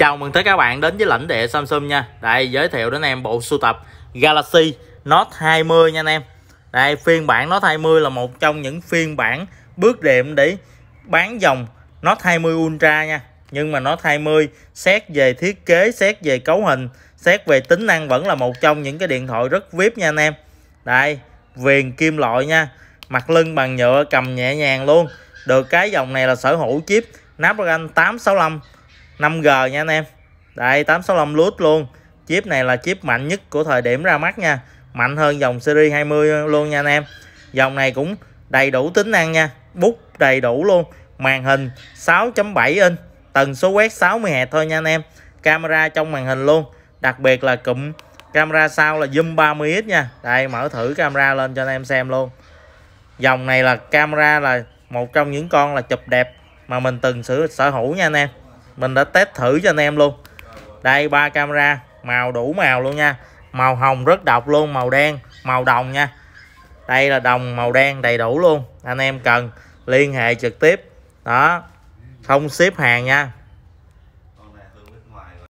Chào mừng tất cả các bạn đến với lãnh địa Samsung nha Đây giới thiệu đến em bộ sưu tập Galaxy Note 20 nha anh em Đây phiên bản Note 20 là một trong những phiên bản bước đệm để bán dòng Note 20 Ultra nha Nhưng mà Note 20 xét về thiết kế, xét về cấu hình, xét về tính năng vẫn là một trong những cái điện thoại rất VIP nha anh em Đây viền kim loại nha Mặt lưng bằng nhựa cầm nhẹ nhàng luôn Được cái dòng này là sở hữu chip Snapdragon 865 5G nha anh em đây 865 lút luôn chip này là chip mạnh nhất của thời điểm ra mắt nha mạnh hơn dòng series 20 luôn nha anh em dòng này cũng đầy đủ tính năng nha bút đầy đủ luôn màn hình 6.7 inch tần số quét 60 Hz thôi nha anh em camera trong màn hình luôn đặc biệt là cụm camera sau là zoom 30x nha đây mở thử camera lên cho anh em xem luôn dòng này là camera là một trong những con là chụp đẹp mà mình từng sở hữu nha anh em mình đã test thử cho anh em luôn đây ba camera màu đủ màu luôn nha màu hồng rất độc luôn màu đen màu đồng nha đây là đồng màu đen đầy đủ luôn anh em cần liên hệ trực tiếp đó không ship hàng nha